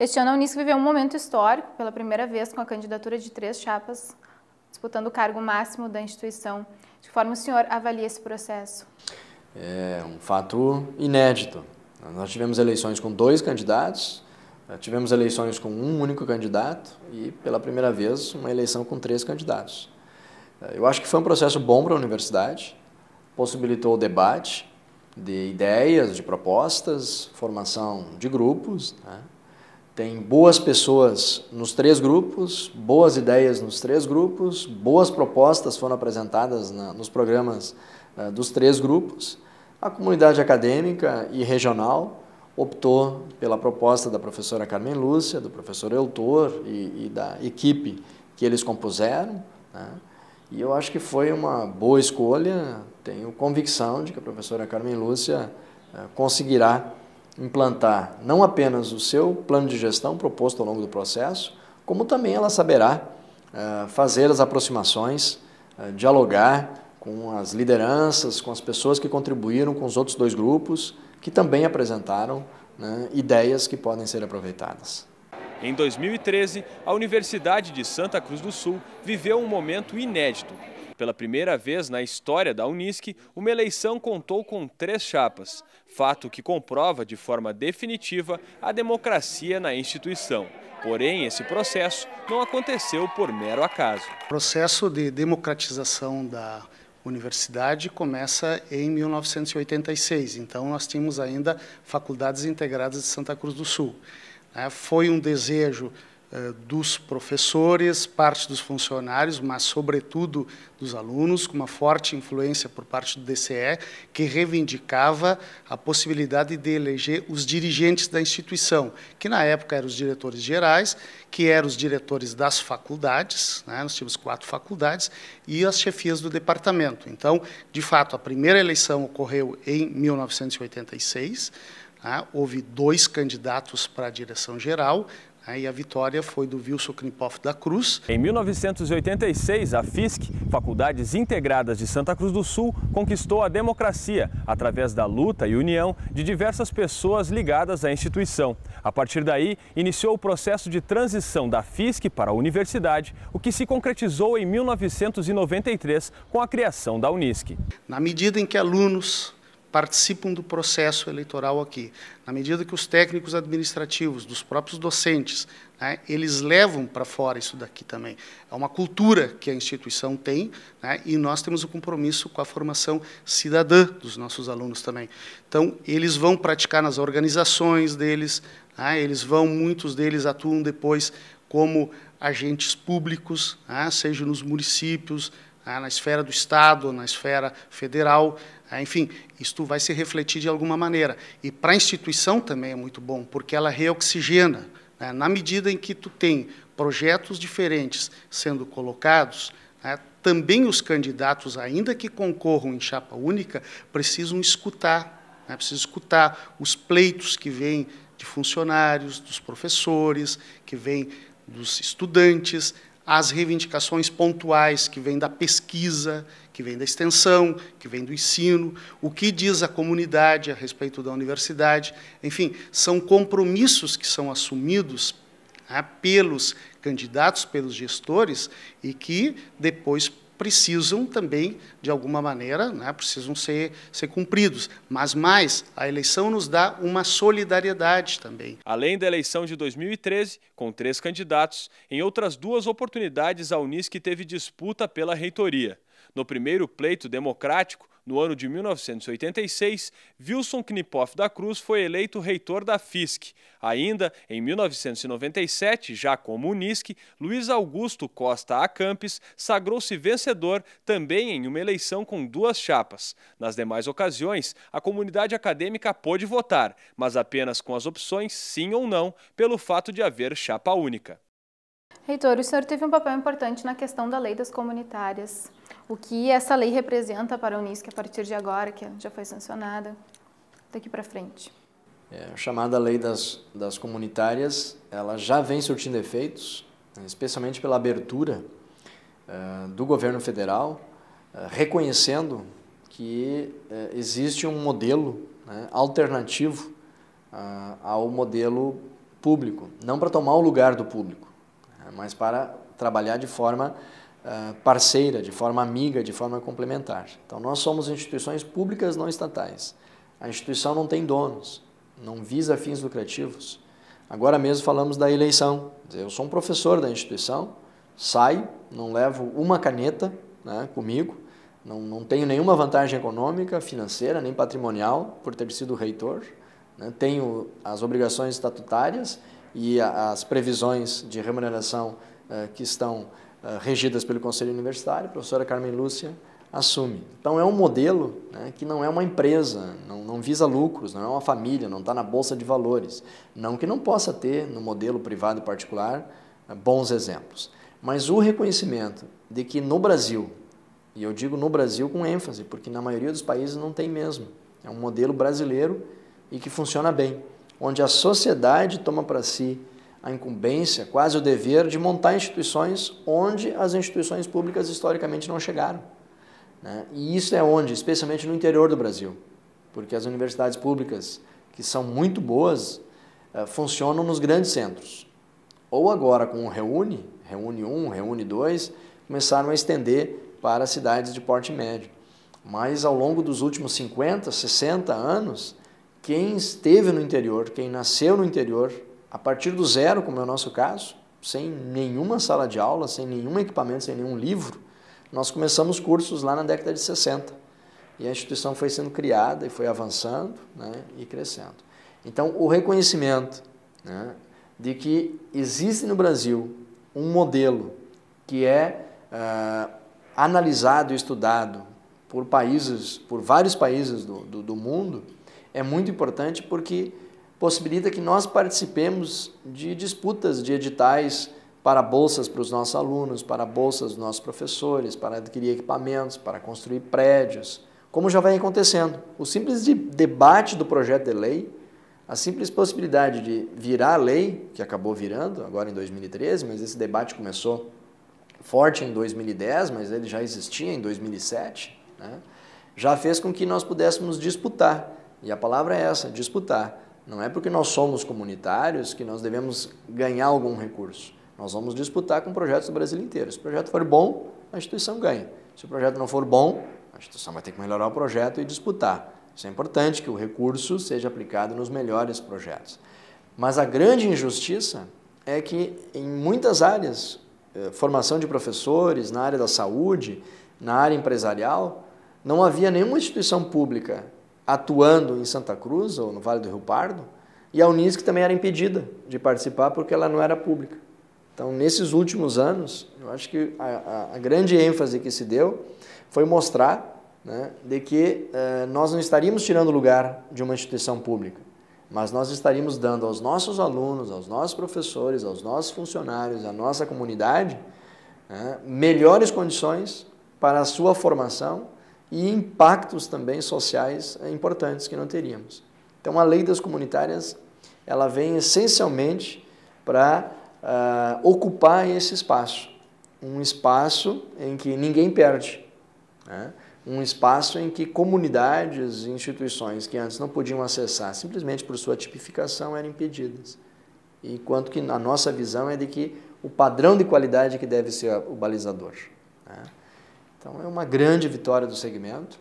Este ano a Unisc viveu um momento histórico, pela primeira vez com a candidatura de três chapas disputando o cargo máximo da instituição. De que forma o senhor avalia esse processo? É um fato inédito. Nós tivemos eleições com dois candidatos, eh, tivemos eleições com um único candidato e, pela primeira vez, uma eleição com três candidatos. Eh, eu acho que foi um processo bom para a universidade, possibilitou o debate de ideias, de propostas, formação de grupos. Né? Tem boas pessoas nos três grupos, boas ideias nos três grupos, boas propostas foram apresentadas na, nos programas uh, dos três grupos. A comunidade acadêmica e regional optou pela proposta da professora Carmen Lúcia, do professor Eltor e, e da equipe que eles compuseram. Né? E eu acho que foi uma boa escolha. Tenho convicção de que a professora Carmen Lúcia eh, conseguirá implantar não apenas o seu plano de gestão proposto ao longo do processo, como também ela saberá eh, fazer as aproximações, eh, dialogar com as lideranças, com as pessoas que contribuíram, com os outros dois grupos, que também apresentaram né, ideias que podem ser aproveitadas. Em 2013, a Universidade de Santa Cruz do Sul viveu um momento inédito pela primeira vez na história da Unisc, uma eleição contou com três chapas, fato que comprova de forma definitiva a democracia na instituição. Porém, esse processo não aconteceu por mero acaso. O processo de democratização da universidade começa em 1986, então nós tínhamos ainda faculdades integradas de Santa Cruz do Sul. Né? Foi um desejo eh, dos professores, parte dos funcionários, mas, sobretudo, dos alunos, com uma forte influência por parte do DCE, que reivindicava a possibilidade de eleger os dirigentes da instituição, que na época eram os diretores gerais, que eram os diretores das faculdades, né? nós tínhamos quatro faculdades, e as chefias do departamento. Então, de fato, a primeira eleição ocorreu em 1986, né, Houve dois candidatos para a direção geral, e a vitória foi do Wilson Knipoff da Cruz. Em 1986, a FISC, Faculdades Integradas de Santa Cruz do Sul, conquistou a democracia através da luta e união de diversas pessoas ligadas à instituição. A partir daí, iniciou o processo de transição da FISC para a universidade, o que se concretizou em 1993 com a criação da Unisc. Na medida em que alunos participam do processo eleitoral aqui. Na medida que os técnicos administrativos, dos próprios docentes, né, eles levam para fora isso daqui também. É uma cultura que a instituição tem né, e nós temos o um compromisso com a formação cidadã dos nossos alunos também. Então, eles vão praticar nas organizações deles, né, eles vão, muitos deles atuam depois como agentes públicos, né, seja nos municípios, né, na esfera do Estado, na esfera federal, é, enfim, isto vai se refletir de alguma maneira. E para a instituição também é muito bom, porque ela reoxigena. Né? Na medida em que tu tem projetos diferentes sendo colocados, né? também os candidatos, ainda que concorram em chapa única, precisam escutar, né? precisam escutar os pleitos que vêm de funcionários, dos professores, que vêm dos estudantes, as reivindicações pontuais que vêm da pesquisa, que vem da extensão, que vem do ensino, o que diz a comunidade a respeito da universidade. Enfim, são compromissos que são assumidos né, pelos candidatos, pelos gestores, e que depois precisam também, de alguma maneira, né, precisam ser, ser cumpridos. Mas mais, a eleição nos dá uma solidariedade também. Além da eleição de 2013, com três candidatos, em outras duas oportunidades a Unisc teve disputa pela reitoria. No primeiro pleito democrático, no ano de 1986, Wilson Knipoff da Cruz foi eleito reitor da FISC. Ainda em 1997, já como Unisc, Luiz Augusto Costa Acampes sagrou-se vencedor também em uma eleição com duas chapas. Nas demais ocasiões, a comunidade acadêmica pôde votar, mas apenas com as opções sim ou não, pelo fato de haver chapa única. Reitor, o senhor teve um papel importante na questão da lei das comunitárias o que essa lei representa para a Unisc a partir de agora, que já foi sancionada, daqui para frente. É, a chamada lei das, das comunitárias, ela já vem surtindo efeitos, né, especialmente pela abertura uh, do governo federal, uh, reconhecendo que uh, existe um modelo né, alternativo ao modelo público, não para tomar o lugar do público, né, mas para trabalhar de forma ah, parceira, de forma amiga, de forma complementar. Então, nós somos instituições públicas não estatais. A instituição não tem donos, não visa fins lucrativos. Agora mesmo falamos da eleição. Eu sou um professor da instituição, saio, não levo uma caneta né, comigo, não, não tenho nenhuma vantagem econômica, financeira, nem patrimonial por ter sido reitor. Né, tenho as obrigações estatutárias e as previsões de remuneração eh, que estão eh, regidas pelo Conselho Universitário, a professora Carmen Lúcia assume. Então é um modelo né, que não é uma empresa, não, não, visa lucros, não é uma família, não está na bolsa de valores. Não que não possa ter no modelo privado e particular eh, bons exemplos, mas o reconhecimento de que no Brasil, e eu digo no Brasil com ênfase, porque na maioria dos países não tem mesmo, é um modelo brasileiro e que funciona bem, onde a sociedade toma para si a incumbência, quase o dever de montar instituições onde as instituições públicas historicamente não chegaram. Né? E isso é onde, especialmente no interior do Brasil, porque as universidades públicas, que são muito boas, eh, funcionam nos grandes centros. Ou agora com o Reúne, Reúne 1, Reúne 2, começaram a estender para cidades de porte médio. Mas ao longo dos últimos 50, 60 anos, quem esteve no interior, quem nasceu no interior, a partir do zero, como é o nosso caso, sem nenhuma sala de aula, sem nenhum equipamento, sem nenhum livro, nós começamos cursos lá na década de 60. E a instituição foi sendo criada e foi avançando né, e crescendo. Então, o reconhecimento né, de que existe no Brasil um modelo que é uh, analisado e estudado por países, por vários países do, do, do mundo, é muito importante porque possibilita que nós participemos de disputas de editais para bolsas para os nossos alunos, para bolsas dos nossos professores, para adquirir equipamentos, para construir prédios, como já vem acontecendo. O simples de debate do projeto de lei, a simples possibilidade de virar lei, que acabou virando agora em 2013, mas esse debate começou forte em 2010, mas ele já existia em 2007, né? já fez com que nós pudéssemos disputar, e a palavra é essa, disputar, não é porque nós somos comunitários que nós devemos ganhar algum recurso. Nós vamos disputar com projetos do Brasil inteiro. Se o projeto for bom, a instituição ganha. Se o projeto não for bom, a instituição vai ter que melhorar o projeto e disputar. Isso é importante que o recurso seja aplicado nos melhores projetos. Mas a grande injustiça é que em muitas áreas, eh, formação de professores, na área da saúde, na área empresarial, não havia nenhuma instituição pública atuando em Santa Cruz ou no Vale do Rio Pardo, e a Unisc também era impedida de participar porque ela não era pública. Então, nesses últimos anos, eu acho que a, a, a grande ênfase que se deu foi mostrar né, de que eh, nós não estaríamos tirando lugar de uma instituição pública, mas nós estaríamos dando aos nossos alunos, aos nossos professores, aos nossos funcionários, à nossa comunidade, né, melhores condições para a sua formação e impactos também sociais importantes que não teríamos. Então, a lei das comunitárias ela vem essencialmente para uh, ah, ocupar esse espaço, um espaço em que ninguém perde, né? um espaço em que comunidades e instituições que antes não podiam acessar simplesmente por sua tipificação eram impedidas. Enquanto que a nossa visão é de que o padrão de qualidade que deve ser o balizador. Né? Então é uma grande vitória do segmento,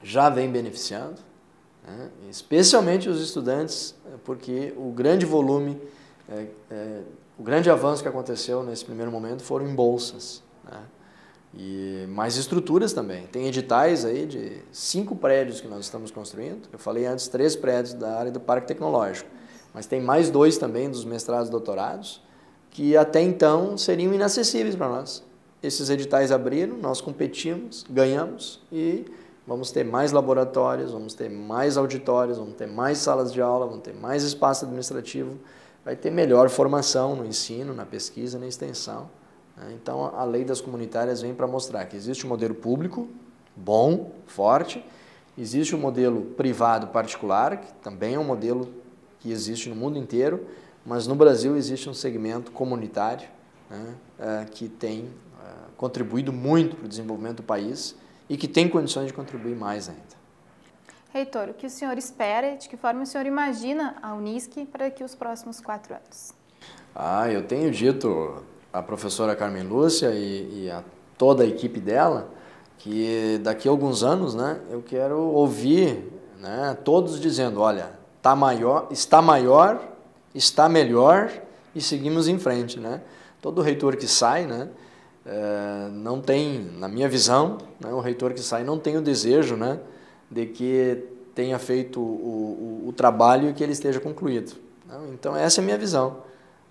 já vem beneficiando, né? especialmente os estudantes, é, porque o grande volume, é, é, o grande avanço que aconteceu nesse primeiro momento foram em bolsas. Né? E mais estruturas também. Tem editais aí de cinco prédios que nós estamos construindo. Eu falei antes três prédios da área do Parque Tecnológico, mas tem mais dois também dos mestrados e doutorados que até então seriam inacessíveis para nós esses editais abriram, nós competimos, ganhamos e vamos ter mais laboratórios, vamos ter mais auditórios, vamos ter mais salas de aula, vamos ter mais espaço administrativo, vai ter melhor formação no ensino, na pesquisa, na extensão. Né? Então, a lei das comunitárias vem para mostrar que existe um modelo público, bom, forte, existe um modelo privado particular, que também é um modelo que existe no mundo inteiro, mas no Brasil existe um segmento comunitário né, é, que tem é, contribuído muito para o desenvolvimento do país e que tem condições de contribuir mais ainda. Reitor, o que o senhor espera e de que forma o senhor imagina a Unisc para que os próximos quatro anos? Ah, eu tenho dito à professora Carmen Lúcia e, e a toda a equipe dela que daqui a alguns anos, né, eu quero ouvir, né, todos dizendo, olha, tá maior, está maior, está melhor e seguimos em frente, né? Todo reitor que sai, né, é, não tem, na minha visão, né, o reitor que sai não tem o desejo né, de que tenha feito o, o, o trabalho e que ele esteja concluído. Né. Então, essa é a minha visão.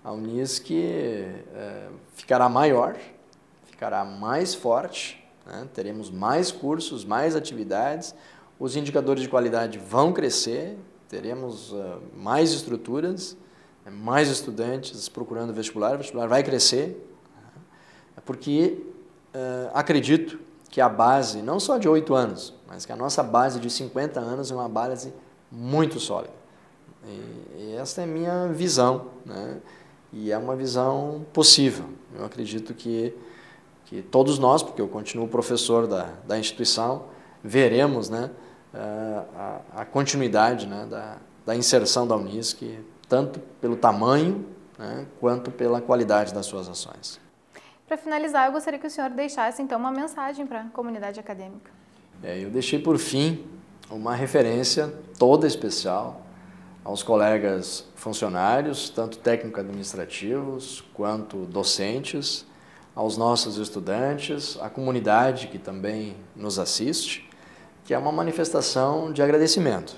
A Unisc é, ficará maior, ficará mais forte, né? teremos mais cursos, mais atividades, os indicadores de qualidade vão crescer, teremos uh, mais estruturas, é mais estudantes procurando vestibular, o vestibular vai crescer, né? é porque uh, acredito que a base, não só de 8 anos, mas que a nossa base de 50 anos é uma base muito sólida. E, e essa é a minha visão, né? e é uma visão possível. Eu acredito que, que todos nós, porque eu continuo professor da, da instituição, veremos né, uh, a, a, continuidade né, da, da inserção da Unisc tanto pelo tamanho né, quanto pela qualidade das suas ações. Para finalizar, eu gostaria que o senhor deixasse então uma mensagem para a comunidade acadêmica. É, eu deixei por fim uma referência toda especial aos colegas funcionários, tanto técnico-administrativos quanto docentes, aos nossos estudantes, à comunidade que também nos assiste, que é uma manifestação de agradecimento.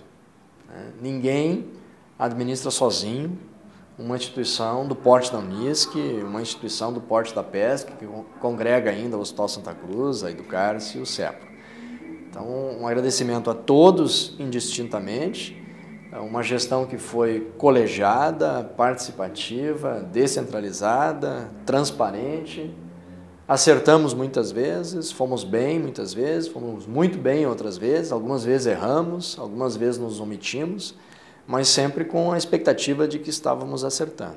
Né. Ninguém administra sozinho uma instituição do porte da Unisc, uma instituição do porte da PESC, que congrega ainda o Hospital Santa Cruz, a Educar-se e o CEPRO. Então, um agradecimento a todos indistintamente, é uma gestão que foi colegiada, participativa, descentralizada, transparente. Acertamos muitas vezes, fomos bem muitas vezes, fomos muito bem outras vezes, algumas vezes erramos, algumas vezes nos omitimos mas sempre com a expectativa de que estávamos acertando.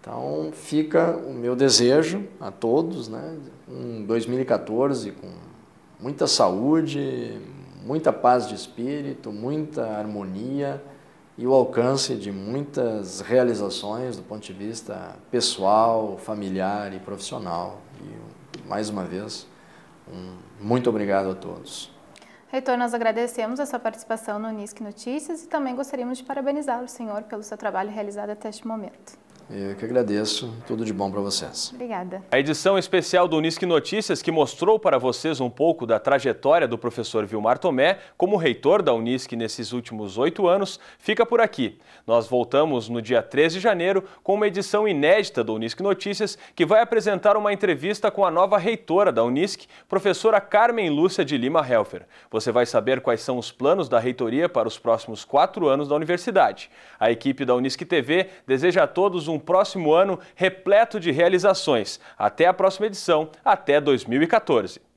Então fica o meu desejo a todos, né? um 2014 com muita saúde, muita paz de espírito, muita harmonia e o alcance de muitas realizações do ponto de vista pessoal, familiar e profissional. E mais uma vez, um muito obrigado a todos. Reitor, nós agradecemos a sua participação no NISC Notícias e também gostaríamos de parabenizar o senhor pelo seu trabalho realizado até este momento. Eu que agradeço. Tudo de bom para vocês. Obrigada. A edição especial do Unisque Notícias, que mostrou para vocês um pouco da trajetória do professor Vilmar Tomé como reitor da Unisque nesses últimos oito anos, fica por aqui. Nós voltamos no dia 13 de janeiro com uma edição inédita do Unisque Notícias, que vai apresentar uma entrevista com a nova reitora da Unisque, professora Carmen Lúcia de Lima Helfer. Você vai saber quais são os planos da reitoria para os próximos quatro anos da universidade. A equipe da Unisque TV deseja a todos um próximo ano repleto de realizações. Até a próxima edição, até 2014.